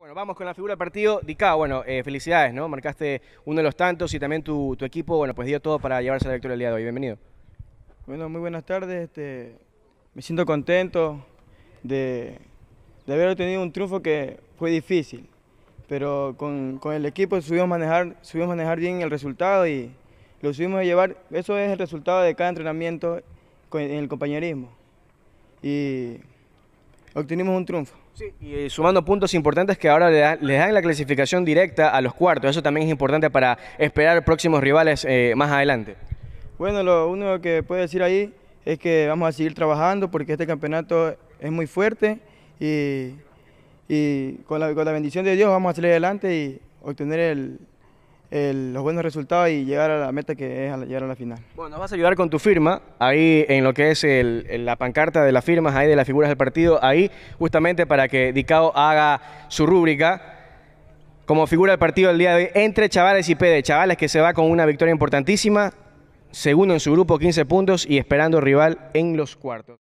Bueno, vamos con la figura del partido. Dicá, bueno, eh, felicidades, ¿no? Marcaste uno de los tantos y también tu, equipo, bueno, pues dio todo para llevarse la victoria el día de hoy. Bienvenido. Bueno, muy buenas tardes. Este, me siento contento de, haber obtenido un triunfo que fue difícil, pero con, el equipo subimos manejar, subimos manejar bien el resultado y lo subimos a llevar. Eso es el resultado de cada entrenamiento en el compañerismo. Y Obtenimos un triunfo. Sí, y eh, sumando puntos importantes que ahora les dan, le dan la clasificación directa a los cuartos. Eso también es importante para esperar próximos rivales eh, más adelante. Bueno, lo único que puedo decir ahí es que vamos a seguir trabajando porque este campeonato es muy fuerte y, con, la, con la bendición de Dios vamos a salir adelante y obtener el, los buenos resultados y llegar a la meta que es llegar a la final. Bueno, nos vas a ayudar con tu firma, ahí en lo que es la pancarta de las firmas, ahí de las figuras del partido, ahí justamente para que Dicao haga su rúbrica como figura del partido del día de hoy entre Chavales y Pede. Chavales que se va con una victoria importantísima, segundo en su grupo 15 puntos y esperando rival en los cuartos.